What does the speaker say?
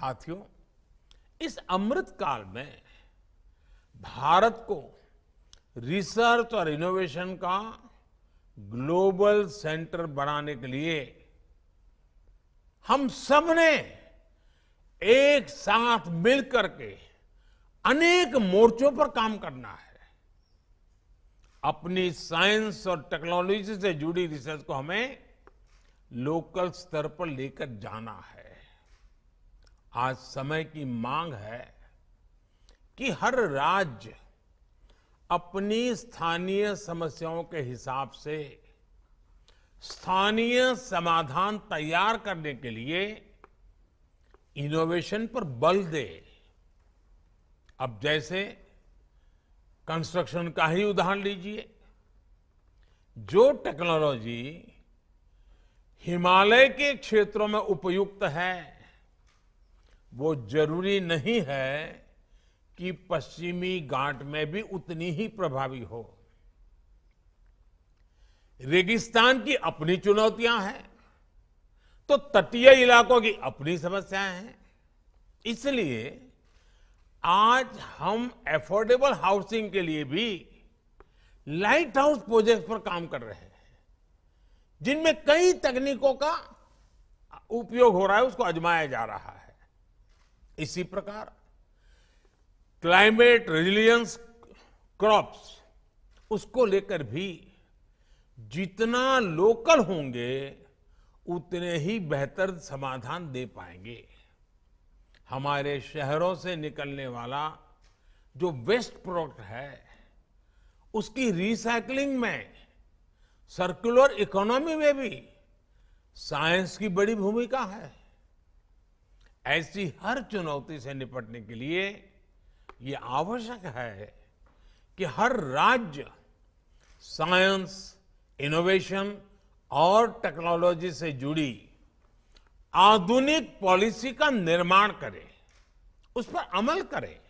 साथियों इस अमृत काल में भारत को रिसर्च और इनोवेशन का ग्लोबल सेंटर बनाने के लिए हम सबने एक साथ मिलकर के अनेक मोर्चों पर काम करना है अपनी साइंस और टेक्नोलॉजी से जुड़ी रिसर्च को हमें लोकल स्तर पर लेकर जाना है आज समय की मांग है कि हर राज्य अपनी स्थानीय समस्याओं के हिसाब से स्थानीय समाधान तैयार करने के लिए इनोवेशन पर बल दे अब जैसे कंस्ट्रक्शन का ही उदाहरण लीजिए जो टेक्नोलॉजी हिमालय के क्षेत्रों में उपयुक्त है वो जरूरी नहीं है कि पश्चिमी घाट में भी उतनी ही प्रभावी हो रेगिस्तान की अपनी चुनौतियां हैं तो तटीय इलाकों की अपनी समस्याएं हैं इसलिए आज हम एफोर्डेबल हाउसिंग के लिए भी लाइट हाउस प्रोजेक्ट पर काम कर रहे हैं जिनमें कई तकनीकों का उपयोग हो रहा है उसको अजमाया जा रहा है इसी प्रकार क्लाइमेट रेजिलियंस क्रॉप्स उसको लेकर भी जितना लोकल होंगे उतने ही बेहतर समाधान दे पाएंगे हमारे शहरों से निकलने वाला जो वेस्ट प्रोडक्ट है उसकी रिसाइकलिंग में सर्कुलर इकोनॉमी में भी साइंस की बड़ी भूमिका है ऐसी हर चुनौती से निपटने के लिए ये आवश्यक है कि हर राज्य साइंस इनोवेशन और टेक्नोलॉजी से जुड़ी आधुनिक पॉलिसी का निर्माण करे उस पर अमल करें